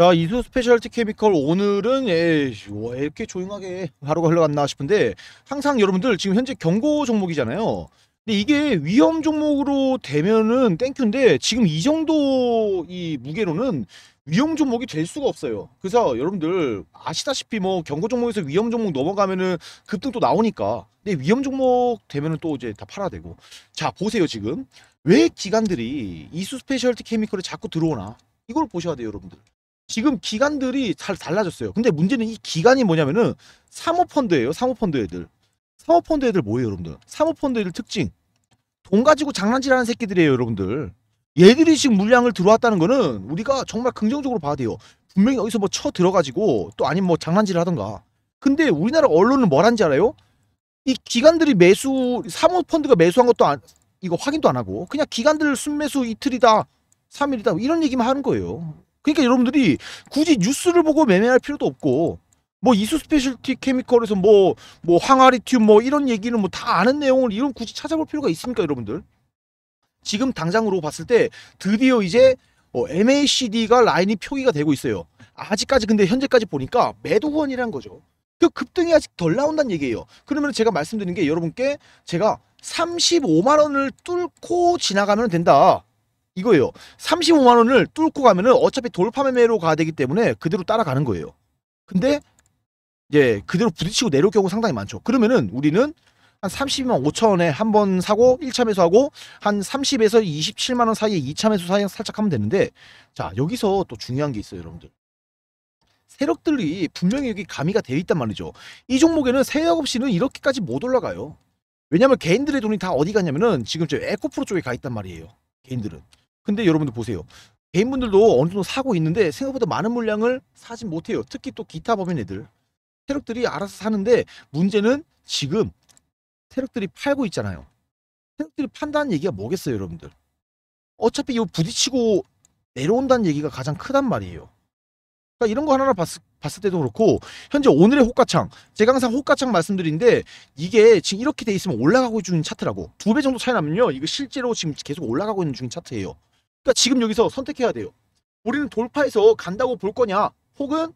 자 이수 스페셜티 케미컬 오늘은 에이 예, 왜 뭐, 이렇게 조용하게 하루가 흘러갔나 싶은데 항상 여러분들 지금 현재 경고 종목이잖아요 근데 이게 위험 종목으로 되면은 땡큐인데 지금 이 정도 이 무게로는 위험 종목이 될 수가 없어요 그래서 여러분들 아시다시피 뭐 경고 종목에서 위험 종목 넘어가면은 급등 또 나오니까 근데 위험 종목 되면은 또 이제 다 팔아야 되고 자 보세요 지금 왜 기관들이 이수 스페셜티 케미컬에 자꾸 들어오나 이걸 보셔야 돼요 여러분들 지금 기간들이 잘 달라졌어요. 근데 문제는 이 기간이 뭐냐면은 사모펀드예요. 사모펀드 애들. 사모펀드 애들 뭐예요, 여러분들? 사모펀드 애들 특징. 돈 가지고 장난질하는 새끼들이에요, 여러분들. 얘들이 지금 물량을 들어왔다는 거는 우리가 정말 긍정적으로 봐야 돼요. 분명히 여기서 뭐 쳐 들어가지고 또 아니면 뭐 장난질을 하던가. 근데 우리나라 언론은 뭘 한지 알아요? 이 기관들이 매수 사모펀드가 매수한 것도 안, 이거 확인도 안 하고 그냥 기관들 순매수 이틀이다 3일이다 뭐 이런 얘기만 하는 거예요. 그러니까 여러분들이 굳이 뉴스를 보고 매매할 필요도 없고 뭐 이수 스페셜티 케미컬에서 뭐뭐 항아리튬 뭐 이런 얘기는 뭐 다 아는 내용을 이런 굳이 찾아볼 필요가 있습니까 여러분들? 지금 당장으로 봤을 때 드디어 이제 어, MACD가 라인이 표기가 되고 있어요. 아직까지 근데 현재까지 보니까 매도 후원이란 거죠. 그 급등이 아직 덜 나온다는 얘기예요. 그러면 제가 말씀드린 게 여러분께 제가 35만 원을 뚫고 지나가면 된다. 이거예요. 35만 원을 뚫고 가면은 어차피 돌파 매매로 가야 되기 때문에 그대로 따라가는 거예요. 근데 이제 예, 그대로 부딪히고 내려올 경우 상당히 많죠. 그러면은 우리는 한 32만 5천 원에 한 번 사고 1차 매수하고 한 30에서 27만 원 사이에 2차 매수 사이에 살짝 하면 되는데 자 여기서 또 중요한 게 있어요 여러분들 세력들이 분명히 여기 가미가 돼 있단 말이죠 이 종목에는 세력 없이는 이렇게까지 못 올라가요 왜냐면 개인들의 돈이 다 어디 갔냐면은 지금 저 에코프로 쪽에 가 있단 말이에요 개인들은 근데 여러분들 보세요. 개인분들도 어느 정도 사고 있는데 생각보다 많은 물량을 사지 못해요. 특히 또 기타 법인 애들. 세력들이 알아서 사는데 문제는 지금 세력들이 팔고 있잖아요. 세력들이 판다는 얘기가 뭐겠어요, 여러분들? 어차피 이거 부딪히고 내려온다는 얘기가 가장 크단 말이에요. 그러니까 이런 거 하나하나 봤을, 봤을 때도 그렇고 현재 오늘의 호가창 제가 항상 호가창 말씀드린데 이게 지금 이렇게 돼 있으면 올라가고 있는 차트라고 두 배 정도 차이 나면요 이거 실제로 지금 계속 올라가고 있는 중인 차트예요 그러니까 지금 여기서 선택해야 돼요. 우리는 돌파해서 간다고 볼 거냐 혹은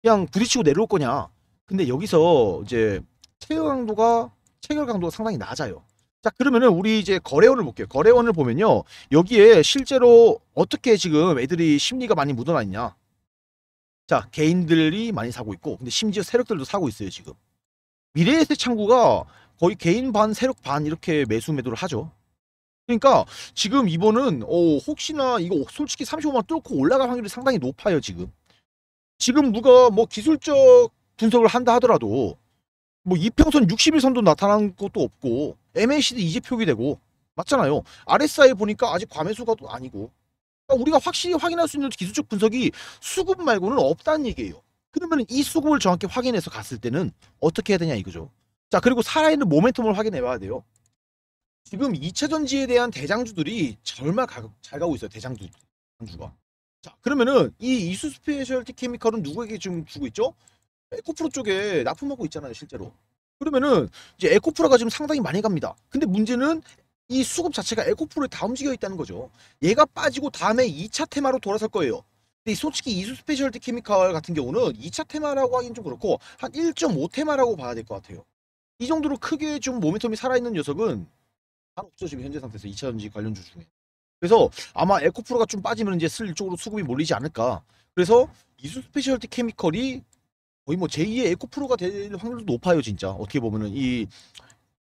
그냥 부딪히고 내려올 거냐 근데 여기서 이제 체결 강도가 체결 강도가 상당히 낮아요. 자 그러면은 우리 이제 거래원을 볼게요. 거래원을 보면요. 여기에 실제로 어떻게 지금 애들이 심리가 많이 묻어나 있냐. 자 개인들이 많이 사고 있고 근데 심지어 세력들도 사고 있어요 지금. 미래의 새 창구가 거의 개인 반 세력 반 이렇게 매수 매도를 하죠. 그러니까 지금 이번은 어, 혹시나 이거 솔직히 35만 뚫고 올라갈 확률이 상당히 높아요 지금 지금 누가 뭐 기술적 분석을 한다 하더라도 뭐 이평선 6 1선도 나타난 것도 없고 MACD 이제 표기 되고 맞잖아요 RSI 보니까 아직 과매수가 아니고 그러니까 우리가 확실히 확인할 수 있는 기술적 분석이 수급 말고는 없다는 얘기예요 그러면 이 수급을 정확히 확인해서 갔을 때는 어떻게 해야 되냐 이거죠 자 그리고 살아있는 모멘텀을 확인해 봐야 돼요 지금 2차 전지에 대한 대장주들이 절마 가, 잘 가고 있어요. 대장주, 대장주가. 자 그러면은 이 이수 스페셜티 케미컬은 누구에게 지금 주고 있죠? 에코프로 쪽에 납품하고 있잖아요. 실제로. 그러면은 이제 에코프로가 지금 상당히 많이 갑니다. 근데 문제는 이 수급 자체가 에코프로에 다 움직여 있다는 거죠. 얘가 빠지고 다음에 2차 테마로 돌아설 거예요. 근데 솔직히 이수 스페셜티 케미컬 같은 경우는 2차 테마라고 하긴 좀 그렇고 한 1.5 테마라고 봐야 될 것 같아요. 이 정도로 크게 좀 모멘텀이 살아있는 녀석은 바로 없죠 지금 현재 상태에서 2차전지 관련주 중에 그래서 아마 에코프로가 좀 빠지면 이제 슬쪽으로 수급이 몰리지 않을까 그래서 이수 스페셜티 케미컬이 거의 뭐 제2의 에코프로가 될 확률도 높아요 진짜 어떻게 보면은 이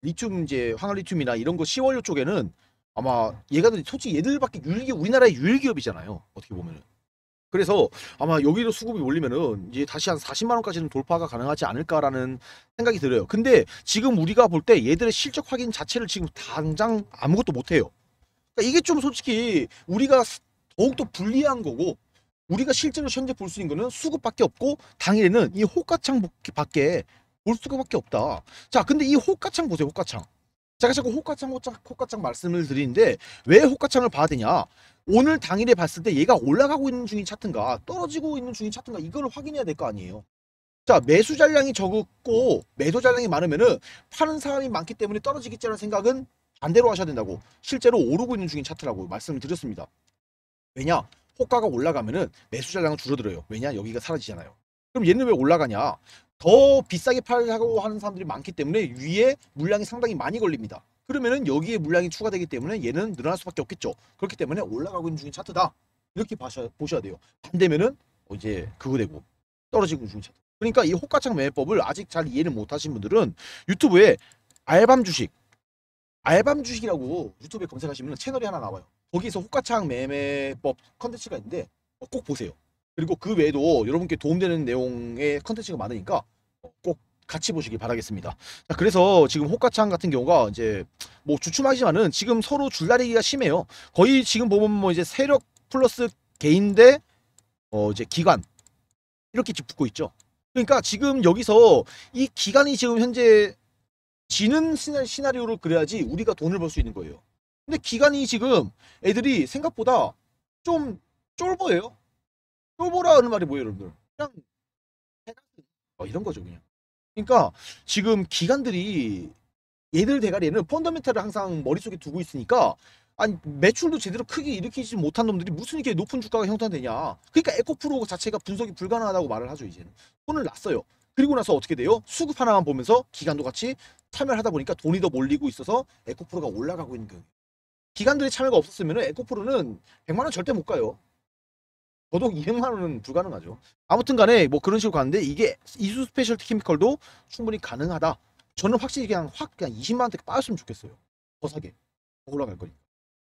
리튬 이제 황할리튬이나 이런 거 시월료 쪽에는 아마 얘가 솔직히 얘들밖에 유일기 우리나라의 유일기업이잖아요 어떻게 보면은 그래서 아마 여기로 수급이 몰리면은 이제 다시 한 40만 원까지는 돌파가 가능하지 않을까라는 생각이 들어요. 근데 지금 우리가 볼 때 얘들의 실적 확인 자체를 지금 당장 아무것도 못 해요. 그러니까 이게 좀 솔직히 우리가 더욱더 불리한 거고 우리가 실제로 현재 볼 수 있는 거는 수급밖에 없고 당일에는 이 호가창 밖에 볼수밖에 없다. 자, 근데 이 호가창 보세요. 호가창. 제가 자꾸 호가 호가창, 호가창 말씀을 드리는데 왜 호가창을 봐야 되냐? 오늘 당일에 봤을 때 얘가 올라가고 있는 중인 차트인가 떨어지고 있는 중인 차트인가 이걸 확인해야 될 거 아니에요. 자 매수 잔량이 적고 매도 잔량이 많으면은 파는 사람이 많기 때문에 떨어지겠지라는 생각은 반대로 하셔야 된다고 실제로 오르고 있는 중인 차트라고 말씀을 드렸습니다. 왜냐 호가가 올라가면은 매수 잔량은 줄어들어요. 왜냐 여기가 사라지잖아요. 그럼 얘는 왜 올라가냐? 더 비싸게 팔려고 하는 사람들이 많기 때문에 위에 물량이 상당히 많이 걸립니다. 그러면은 여기에 물량이 추가되기 때문에 얘는 늘어날 수밖에 없겠죠. 그렇기 때문에 올라가고 있는 중인 차트다. 이렇게 보셔야, 보셔야 돼요. 반대면은 이제 그거 되고 떨어지고 있는 중인 차트. 그러니까 이 호가창 매매법을 아직 잘 이해를 못하신 분들은 유튜브에 알밤 주식, 알밤 주식이라고 유튜브에 검색하시면 채널이 하나 나와요. 거기서 호가창 매매법 컨텐츠가 있는데 꼭 보세요. 그리고 그 외에도 여러분께 도움되는 내용의 컨텐츠가 많으니까 같이 보시길 바라겠습니다. 자, 그래서 지금 호가창 같은 경우가 이제 뭐 주춤하지만은 지금 서로 줄다리기가 심해요. 거의 지금 보면 뭐 이제 세력 플러스 개인 대어 이제 기관 이렇게 붙고 있죠. 그러니까 지금 여기서 이 기간이 지금 현재 지는 시나리, 오를 그래야지 우리가 돈을 벌 수 있는 거예요. 근데 기간이 지금 애들이 생각보다 좀 쫄보예요. 쫄보라는 말이 뭐예요, 여러분들? 그냥 어, 이런 거죠, 그냥. 그러니까 지금 기관들이 얘들 대가리에는 펀더멘탈을 항상 머릿속에 두고 있으니까 아니 매출도 제대로 크게 일으키지 못한 놈들이 무슨 이렇게 높은 주가가 형성되냐 그러니까 에코프로 자체가 분석이 불가능하다고 말을 하죠 이제는 손을 났어요 그리고 나서 어떻게 돼요 수급 하나만 보면서 기간도 같이 참여를 하다 보니까 돈이 더 몰리고 있어서 에코프로가 올라가고 있는 경우 기관들의 참여가 없었으면 에코프로는 100만원 절대 못 가요 저도 200만 원은 불가능하죠. 아무튼 간에 뭐 그런 식으로 가는데 이게 이수 스페셜티 케미컬도 충분히 가능하다. 저는 확실히 그냥 확 그냥 20만 원대 빠졌으면 좋겠어요. 더 사게. 올라갈 거니까.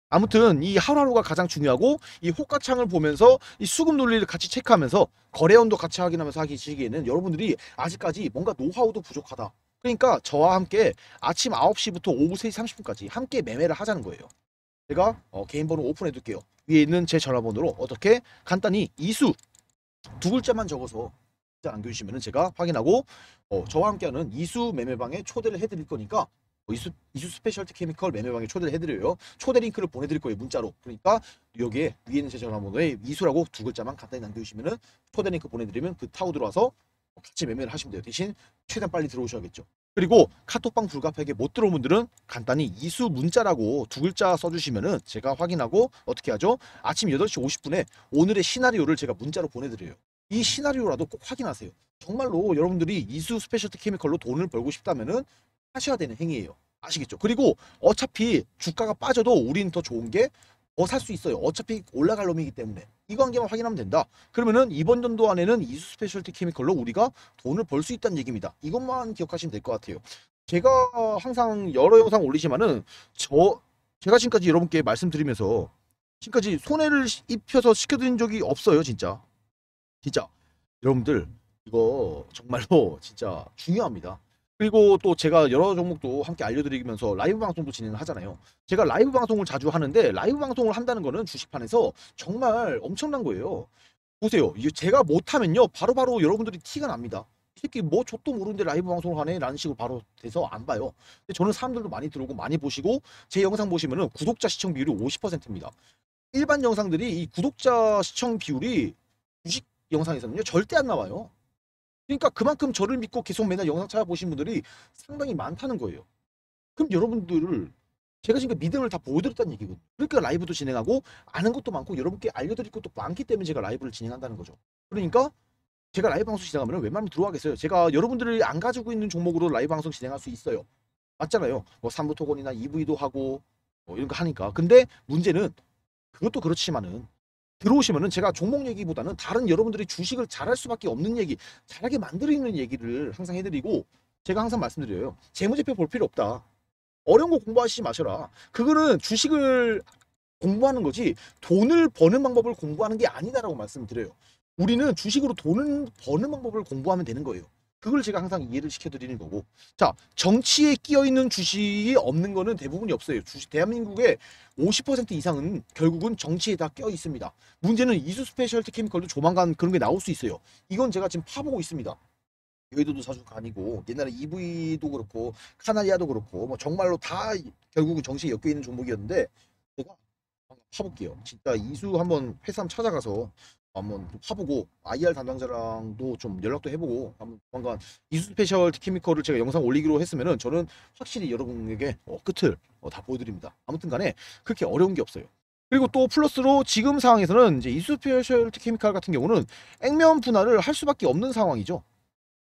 아무튼 이 하루하루가 가장 중요하고 이 호가창을 보면서 이 수급 논리를 같이 체크하면서 거래원도 같이 확인하면서 하시기에는 여러분들이 아직까지 뭔가 노하우도 부족하다. 그러니까 저와 함께 아침 9시부터 오후 3시 30분까지 함께 매매를 하자는 거예요. 제가 어, 개인 번호 오픈해 둘게요. 위에 있는 제 전화번호로 어떻게 간단히 이수 두 글자만 적어서 안겨주시면 제가 확인하고 어, 저와 함께하는 이수 매매방에 초대를 해드릴 거니까 어, 이수, 이수 스페셜티 케미컬 매매방에 초대를 해드려요. 초대 링크를 보내드릴 거예요. 문자로. 그러니까 여기에 위에 있는 제 전화번호에 이수라고 두 글자만 간단히 남겨주시면 초대 링크 보내드리면 그 타고 들어와서 같이 매매를 하시면 돼요. 대신 최대한 빨리 들어오셔야겠죠. 그리고 카톡방 불가팩에 못 들어온 분들은 간단히 이수 문자라고 두 글자 써주시면은 제가 확인하고 어떻게 하죠? 아침 8시 50분에 오늘의 시나리오를 제가 문자로 보내드려요. 이 시나리오라도 꼭 확인하세요. 정말로 여러분들이 이수 스페셜티 케미컬로 돈을 벌고 싶다면은 하셔야 되는 행위예요. 아시겠죠? 그리고 어차피 주가가 빠져도 우린 더 좋은 게 더살수 어, 있어요. 어차피 올라갈 놈이기 때문에 이 관계만 확인하면 된다. 그러면은 이번 전도 안에는 이수 스페셜티 케미컬로 우리가 돈을 벌 수 있다는 얘기입니다. 이것만 기억하시면 될 것 같아요. 제가 항상 여러 영상 올리지만은 저 제가 지금까지 여러분께 말씀드리면서 지금까지 손해를 입혀서 시켜드린 적이 없어요 진짜 진짜 여러분들 이거 정말로 진짜 중요합니다 그리고 또 제가 여러 종목도 함께 알려드리면서 라이브 방송도 진행 하잖아요. 제가 라이브 방송을 자주 하는데 라이브 방송을 한다는 거는 주식판에서 정말 엄청난 거예요. 보세요. 제가 못하면요. 바로바로 바로 여러분들이 티가 납니다. 특히 뭐 저도 모르는데 라이브 방송을 하네 라는 식으로 바로 돼서 안 봐요. 근데 저는 사람들도 많이 들어오고 많이 보시고 제 영상 보시면은 구독자 시청 비율이 50%입니다. 일반 영상들이 이 구독자 시청 비율이 주식 영상에서는요. 절대 안 나와요. 그러니까 그만큼 저를 믿고 계속 맨날 영상 찾아보신 분들이 상당히 많다는 거예요. 그럼 여러분들을 제가 지금 그 믿음을 다 보여드렸다는 얘기거든요. 그러니까 라이브도 진행하고 아는 것도 많고 여러분께 알려드릴 것도 많기 때문에 제가 라이브를 진행한다는 거죠. 그러니까 제가 라이브 방송 진행하면 웬만하면 들어가겠어요. 제가 여러분들이 안 가지고 있는 종목으로 라이브 방송 진행할 수 있어요. 맞잖아요. 뭐 삼부토건이나 EV도 하고 뭐 이런 거 하니까. 근데 문제는 그것도 그렇지만은 들어오시면은 제가 종목 얘기보다는 다른 여러분들이 주식을 잘할 수밖에 없는 얘기, 잘하게 만들어있는 얘기를 항상 해드리고 제가 항상 말씀드려요. 재무제표 볼 필요 없다. 어려운 거 공부하시지 마셔라. 그거는 주식을 공부하는 거지 돈을 버는 방법을 공부하는 게 아니다라고 말씀드려요. 우리는 주식으로 돈을 버는 방법을 공부하면 되는 거예요. 그걸 제가 항상 이해를 시켜드리는 거고 자 정치에 끼어있는 주식이 없는 거는 대부분이 없어요 주식 대한민국의 50% 이상은 결국은 정치에 다 껴있습니다 문제는 이수 스페셜티 케미컬도 조만간 그런 게 나올 수 있어요 이건 제가 지금 파보고 있습니다 여의도도 사실 아니고 옛날에 EV도 그렇고 카나리아도 그렇고 뭐 정말로 다 결국은 정치에 엮여있는 종목이었는데 제가 파볼게요 진짜 이수 한번 회사 한번 찾아가서 한번 파보고 IR 담당자랑도 좀 연락도 해보고 한번 조만간 이수 스페셜 티 케미컬을 제가 영상 올리기로 했으면은 저는 확실히 여러분에게 어, 끝을 어, 다 보여드립니다. 아무튼간에 그렇게 어려운 게 없어요. 그리고 또 플러스로 지금 상황에서는 이제 이수 스페셜 티 케미컬 같은 경우는 액면 분할을 할 수밖에 없는 상황이죠.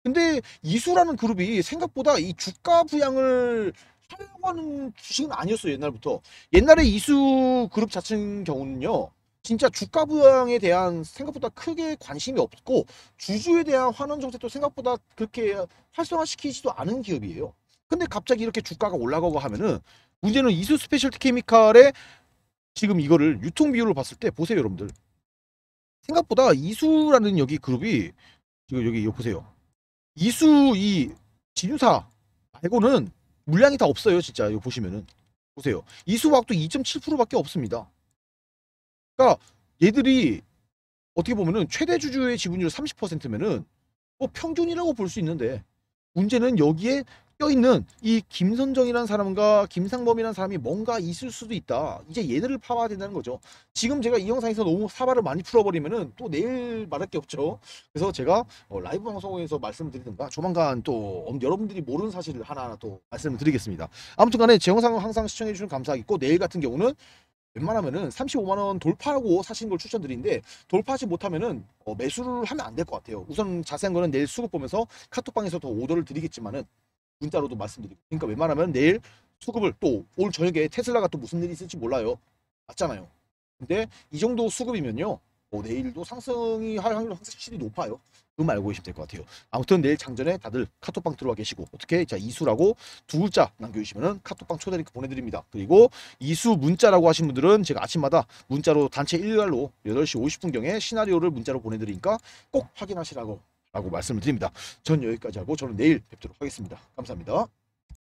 근데 이수라는 그룹이 생각보다 이 주가 부양을 하려고 하는 주식은 아니었어요 옛날부터. 옛날에 이수 그룹 자체인 경우는요. 진짜 주가 부양에 대한 생각보다 크게 관심이 없고 주주에 대한 환원 정책도 생각보다 그렇게 활성화시키지도 않은 기업이에요. 근데 갑자기 이렇게 주가가 올라가고 하면은 문제는 이수 스페셜티 케미칼의 지금 이거를 유통 비율로 봤을 때 보세요 여러분들 생각보다 이수라는 여기 그룹이 지금 여기 보세요 이수 이진주사 말고는 물량이 다 없어요 진짜 이거 보시면은 보세요 이수학도 2.7%밖에 없습니다 그러니까 얘들이 어떻게 보면은 최대 주주의 지분율 30%면은 뭐 평균이라고 볼 수 있는데 문제는 여기에 껴있는 이 김선정이라는 사람과 김상범이라는 사람이 뭔가 있을 수도 있다. 이제 얘들을 파봐야 된다는 거죠. 지금 제가 이 영상에서 너무 사발을 많이 풀어버리면 또 내일 말할 게 없죠. 그래서 제가 어, 라이브 방송에서 말씀드리든가 조만간 또 여러분들이 모르는 사실을 하나하나 또 말씀을 드리겠습니다. 아무튼 간에 제 영상을 항상 시청해주시면 감사하겠고 내일 같은 경우는 웬만하면은 35만원 돌파하고 사시는 걸 추천드리는데 돌파하지 못하면은 어, 매수를 하면 안 될 것 같아요 우선 자세한 거는 내일 수급 보면서 카톡방에서 더 오더를 드리겠지만은 문자로도 말씀드리고 그러니까 웬만하면 내일 수급을 또 올 저녁에 테슬라가 또 무슨 일이 있을지 몰라요 맞잖아요 근데 이 정도 수급이면요 뭐 내일도 상승이 할 확률 확실히 높아요. 그럼 알고 계시면 될 것 같아요. 아무튼 내일 장전에 다들 카톡방 들어와 계시고 어떻게 자 이수라고 두 글자 남겨주시면 카톡방 초대 링크 보내드립니다. 그리고 이수 문자라고 하신 분들은 제가 아침마다 문자로 단체 일괄로 8시 50분경에 시나리오를 문자로 보내드리니까 꼭 확인하시라고 라고 말씀을 드립니다. 전 여기까지 하고 저는 내일 뵙도록 하겠습니다. 감사합니다.